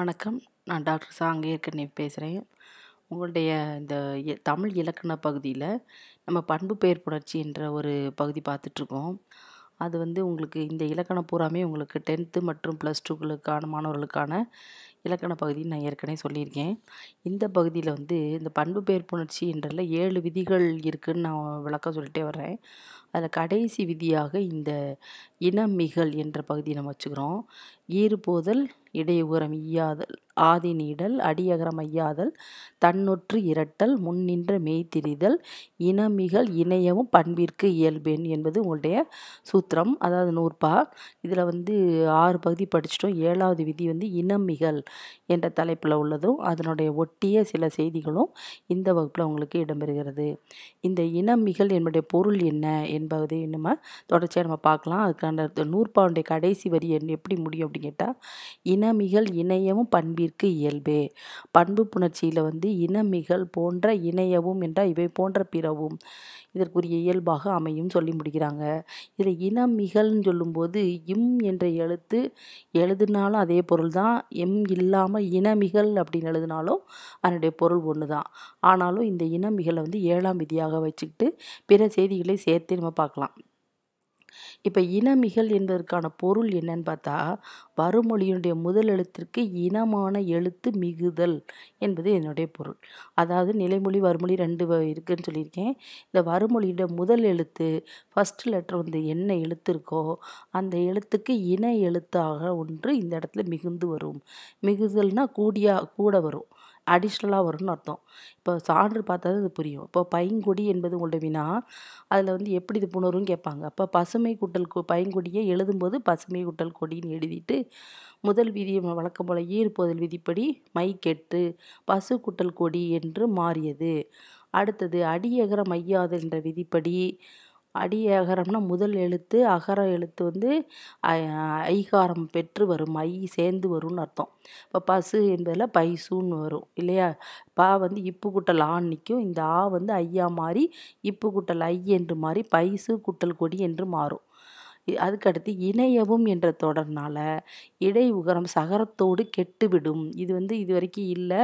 வணக்கம் நான் டாக்டர் சா அங்கேயற்கனி பேசுகிறேன் உங்களுடைய இந்த தமிழ் இலக்கண பகுதியில் நம்ம பண்பு பெயர் புணர்ச்சி என்ற ஒரு பகுதி பார்த்துட்ருக்கோம் அது வந்து உங்களுக்கு இந்த இலக்கண பூராமே உங்களுக்கு டென்த்து மற்றும் ப்ளஸ் டூக்களுக்கான மாணவர்களுக்கான இலக்கண பகுதின்னு நான் ஏற்கனவே சொல்லியிருக்கேன் இந்த பகுதியில் வந்து இந்த பண்பு பெயர்ப்புணர்ச்சி என்றால் ஏழு விதிகள் இருக்குதுன்னு நான் விளக்கம் சொல்லிட்டே வர்றேன் அதில் கடைசி விதியாக இந்த இனமிகள் என்ற பகுதியை நம்ம வச்சுக்கிறோம் ஈறுபோதல் இடையூறம் ஈயாதல் ஆதி நீடல் அடியகரம் ஐயாதல் தன்னொற்று இரட்டல் முன்னின்ற மெய்த்திரிதல் இனமிகள் இணையவும் பண்பிற்கு இயல்பெண் என்பது உங்களுடைய சூத்திரம் அதாவது நூற்பா இதில் வந்து ஆறு பகுதி படிச்சிட்டோம் ஏழாவது விதி வந்து இனமிகள் என்ற தலைப்பில் உள்ளதும் அதனுடைய ஒட்டிய சில செய்திகளும் இந்த வகுப்பில் உங்களுக்கு இடம்பெறுகிறது இந்த இனமிகள் என்னுடைய பொருள் என்ன என்பதை நம்ம தொடர்ச்சியாக நம்ம பார்க்கலாம் அதுக்கான நூற்பாவுடைய கடைசி வரி எப்படி முடியும் அப்படின்னு கேட்டால் இனமிகள் இணையமும் பண்பு நட்பிற்கு இயல்பே பண்பு புணர்ச்சியில் வந்து இனமிகள் போன்ற இணையவும் என்றால் இவை போன்ற பிறவும் இதற்குரிய இயல்பாக அமையும் சொல்லி முடிக்கிறாங்க இதில் இனமிகள்னு சொல்லும்போது இம் என்ற எழுத்து எழுதுனாலும் அதே பொருள் தான் எம் இல்லாமல் இனமிகள் அப்படின்னு எழுதினாலும் அதனுடைய பொருள் ஒன்று தான் ஆனாலும் இந்த இனமிகளை வந்து ஏழாம் விதியாக வச்சுக்கிட்டு பிற செய்திகளை சேர்த்து நம்ம பார்க்கலாம் இப்போ இனமிகல் என்பதற்கான பொருள் என்னன்னு பார்த்தா வறுமொழியினுடைய முதல் எழுத்திற்கு இனமான எழுத்து மிகுதல் என்பது என்னுடைய பொருள் அதாவது நிலைமொழி வறுமொழி ரெண்டு இருக்குதுன்னு சொல்லியிருக்கேன் இந்த வறுமொழியோட முதல் எழுத்து ஃபஸ்ட் லெட்டர் வந்து என்ன எழுத்து இருக்கோ அந்த எழுத்துக்கு இன எழுத்தாக ஒன்று இந்த இடத்துல மிகுந்து வரும் மிகுதல்னால் கூடியா கூட வரும் அடிஷ்னலாக வரும்னு அர்த்தம் இப்போ சான்று பார்த்தா இது புரியும் இப்போ பைங்குடி என்பது உங்களுடைய வினா அதில் வந்து எப்படி இது புணரும்னு கேட்பாங்க அப்போ பசுமை குட்டல் கூட்டல் பைங்குடியை எழுதும்போது பசுமை குட்டல் கொடின்னு எழுதிட்டு முதல் விதி வழக்கம் போல ஈர்ப்போதல் விதிப்படி மை கெட்டு பசு குட்டல் கொடி என்று மாறியது அடுத்தது அடியகர மையாது என்ற விதிப்படி அடி அகரம்னா முதல் எழுத்து அகர எழுத்து வந்து ஐகாரம் பெற்று வரும் ஐ சேர்ந்து வரும்னு அர்த்தம் இப்போ பசு என்பதில் பைசுன்னு வரும் இல்லையா பா வந்து இப்பு குட்டல் ஆண் நிற்கும் இந்த ஆ வந்து ஐயா மாறி இப்பு குட்டல் ஐ என்று மாறி பைசு குட்டல் கொடி என்று மாறும் அதுக்கடுத்து இணையவும் என்ற தொடர்னால் இடை உகரம் சகரத்தோடு கெட்டுவிடும் இது வந்து இது வரைக்கும் இல்லை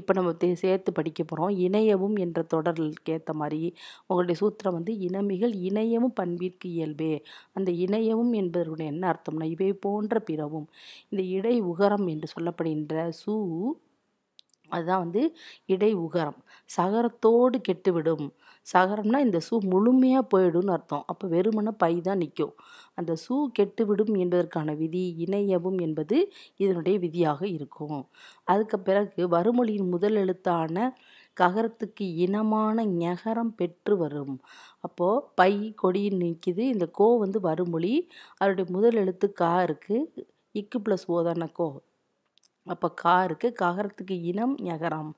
இப்போ நம்ம சேர்த்து படிக்க போகிறோம் இணையவும் என்ற தொடர்களுக்கு ஏற்ற மாதிரி உங்களுடைய சூத்திரம் வந்து இனமிகள் இணையவும் பண்பிற்கு இயல்பே அந்த இணையவும் என்பதனுடைய என்ன அர்த்தம்னா இவை போன்ற பிறவும் இந்த இடை உகரம் என்று சொல்லப்படுகின்ற சூ அதுதான் வந்து இடை உகரம் சகரத்தோடு கெட்டுவிடும் சகரம்னா இந்த சூ முழுமையாக போயிடும்னு அர்த்தம் அப்போ வெறுமனை பை தான் நிற்கும் அந்த சூ கெட்டுவிடும் என்பதற்கான விதி இணையவும் என்பது இதனுடைய விதியாக இருக்கும் அதுக்கு பிறகு வறுமொழியின் முதல் எழுத்தான ககரத்துக்கு இனமான ஞகரம் பெற்று வரும் அப்போது பை கொடியின் நிற்கிது இந்த கோ வந்து வறுமொழி அதனுடைய முதல் எழுத்து கா இருக்குது இக்கு ப்ளஸ் ஓதான கோ அப்போ காருக்கு ககரத்துக்கு இனம் ஞகரம்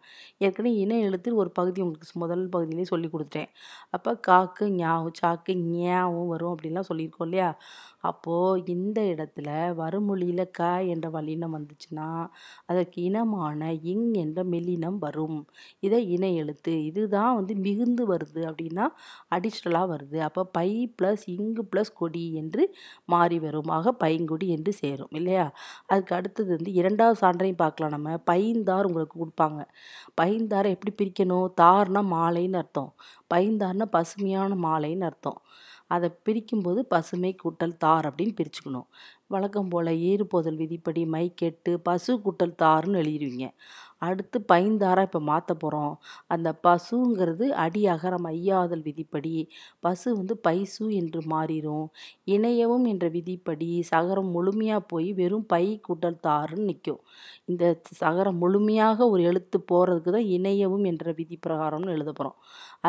ஏற்கனவே இன எழுத்தில் ஒரு பகுதி உங்களுக்கு முதல் பகுதியிலே சொல்லி கொடுத்துட்டேன் அப்போ காக்கு ஞாவும் சாக்கு ஞாவும் வரும் அப்படின்லாம் சொல்லியிருக்கோம் இல்லையா அப்போது இந்த இடத்துல வருமொழியில் க என்ற வலினம் வந்துச்சுன்னா அதற்கு இனமான இங் என்ற மெல்லினம் வரும் இதை இணை எழுத்து இதுதான் வந்து மிகுந்து வருது அப்படின்னா அடிஷ்னலாக வருது அப்போ பை ப்ளஸ் இங்கு ப்ளஸ் கொடி என்று மாறி வரும் ஆக பைங்கொடி என்று சேரும் இல்லையா அதுக்கு அடுத்தது வந்து இரண்டாவது சான்றையும் பார்க்கலாம் நம்ம பைந்தார் உங்களுக்கு கொடுப்பாங்க பைந்தாரை எப்படி பிரிக்கணும் தார்னா மாலைன்னு அர்த்தம் பைந்தார்னா பசுமையான மாலைன்னு அர்த்தம் அதை பிரிக்கும்போது பசுமை கூட்டல் தார் அப்படின்னு பிரிச்சுக்கணும் வழக்கம் போல் ஈறுபோதல் விதிப்படி மை கெட்டு பசு குட்டல் தாருன்னு எழுதிடுவீங்க அடுத்து பைந்தாராக இப்போ மாற்ற போகிறோம் அந்த பசுங்கிறது அடி அகரம் ஐயாதல் விதிப்படி பசு வந்து பைசு என்று மாறிடும் இணையவும் என்ற விதிப்படி சகரம் முழுமையாக போய் வெறும் பை கூட்டல் தாருன்னு நிற்கும் இந்த சகரம் முழுமையாக ஒரு எழுத்து போகிறதுக்கு தான் இணையவும் என்ற விதி பிரகாரம்னு எழுத போகிறோம்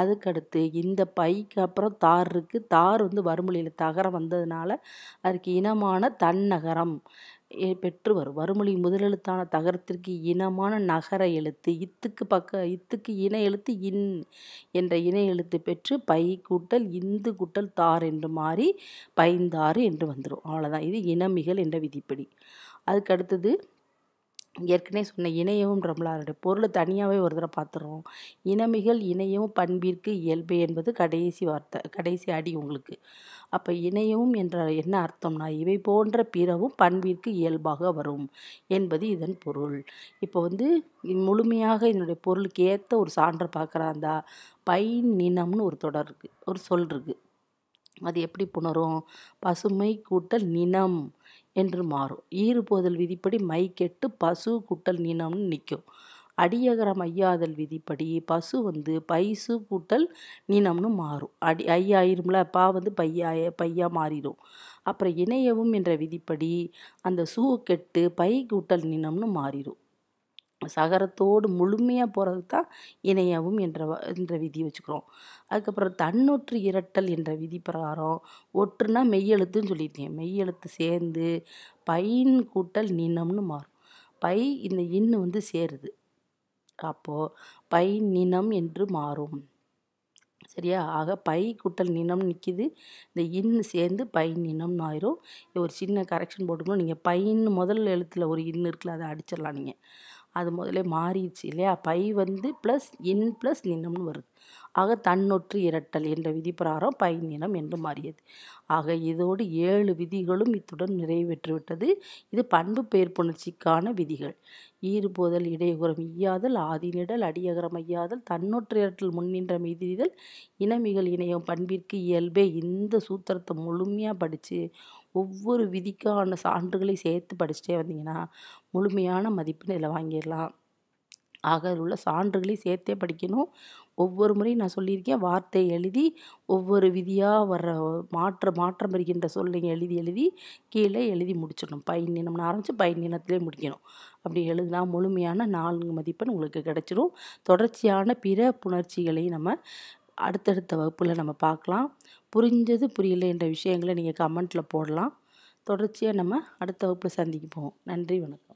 அதுக்கடுத்து இந்த பைக்கு அப்புறம் தார் இருக்குது தார் வந்து வறுமொழியில் தகரம் வந்ததுனால அதுக்கு இனமான த தன்னகரம் பெற்று வரும் வறுமொழி முதலெழுத்தான தகரத்திற்கு இனமான நகர எழுத்து இத்துக்கு பக்க இத்துக்கு இன எழுத்து இன் என்ற இன எழுத்து பெற்று பை கூட்டல் இந்து கூட்டல் தார் என்று மாறி பைந்தாறு என்று வந்துடும் அவ்வளோதான் இது இனமிகள் என்ற விதிப்படி அதுக்கு அடுத்தது ஏற்கனவே சொன்ன இணையவும் ரம்பலாருடைய பொருள் தனியாகவே ஒரு தடவை பார்த்துருவோம் இனமிகள் இணையவும் பண்பிற்கு இயல்பு என்பது கடைசி வார்த்தை கடைசி அடி உங்களுக்கு அப்போ இணையவும் என்ற என்ன அர்த்தம்னா இவை போன்ற பிறவும் பண்பிற்கு இயல்பாக வரும் என்பது இதன் பொருள் இப்போ வந்து முழுமையாக என்னுடைய பொருளுக்கு ஏற்ற ஒரு சான்றை பார்க்குறாந்தா பைன் நினம்னு ஒரு தொடர் இருக்குது ஒரு சொல் இருக்குது அது எப்படி புணரும் பசுமை கூட்டல் நினம் என்று மாறும் ஈறுபோதல் விதிப்படி மை கெட்டு பசு கூட்டல் நினம்னு நிற்கும் அடியகரம் ஐயாதல் விதிப்படி பசு வந்து பைசு கூட்டல் நினம்னு மாறும் அடி ஐயாயிரும்ல பா வந்து பையா பையா மாறிடும் அப்புறம் இணையவும் என்ற விதிப்படி அந்த சூ கெட்டு பை கூட்டல் நினம்னு மாறிடும் சகரத்தோடு முழுமையாக போகிறதுக்கு தான் இணையவும் என்ற என்ற விதி வச்சுக்கிறோம் அதுக்கப்புறம் தன்னொற்று இரட்டல் என்ற விதி பிரகாரம் ஒற்றுனா மெய்யெழுத்துன்னு சொல்லியிருக்கேன் மெய்யெழுத்து சேர்ந்து பைன் கூட்டல் நினம்னு மாறும் பை இந்த இன்னு வந்து சேருது அப்போது பை நினம் என்று மாறும் சரியா ஆக பை குட்டல் நினம் நிற்கிது இந்த இன்னு சேர்ந்து பை நினம் ஆயிரும் ஒரு சின்ன கரெக்ஷன் போட்டுக்கணும் நீங்கள் பைன்னு முதல் எழுத்தில் ஒரு இன்னு இருக்குல்ல அதை அடிச்சிடலாம் நீங்கள் அது முதலே மாறிடுச்சு இல்லையா பை வந்து ப்ளஸ் இன் ப்ளஸ் நினம்னு வருது ஆக தன்னொற்று இரட்டல் என்ற விதி பிரகாரம் பை நினம் என்று மாறியது ஆக இதோடு ஏழு விதிகளும் இத்துடன் நிறைவேற்றிவிட்டது இது பண்பு பெயர்ப்புணர்ச்சிக்கான விதிகள் ஈறுபோதல் இடையகுரம் ஈயாதல் ஆதிநிடல் அடியகரம் ஐயாதல் தன்னொற்று இரட்டல் முன்னின்ற மீதிரிதல் இனமிகள் இணையம் பண்பிற்கு இயல்பே இந்த சூத்திரத்தை முழுமையாக படித்து ஒவ்வொரு விதிக்கான சான்றுகளையும் சேர்த்து படிச்சுட்டே வந்தீங்கன்னா முழுமையான மதிப்பெண் இதில் வாங்கிடலாம் ஆக அதில் உள்ள சான்றுகளையும் சேர்த்தே படிக்கணும் ஒவ்வொரு முறையும் நான் சொல்லியிருக்கேன் வார்த்தை எழுதி ஒவ்வொரு விதியாக வர்ற மாற்ற மாற்றம் இருக்கின்ற சொல்லிங்க எழுதி எழுதி கீழே எழுதி முடிச்சிடணும் பயன்னினம்னு ஆரம்பித்து பயன்னினத்திலே முடிக்கணும் அப்படி எழுதினா முழுமையான நான்கு மதிப்பெண் உங்களுக்கு கிடச்சிடும் தொடர்ச்சியான பிற புணர்ச்சிகளை நம்ம அடுத்தடுத்த வகுப்பில் நம்ம பார்க்கலாம் புரிஞ்சது புரியல என்ற விஷயங்களை நீங்கள் கமெண்ட்டில் போடலாம் தொடர்ச்சியாக நம்ம அடுத்த வகுப்பில் சந்திப்போம் நன்றி வணக்கம்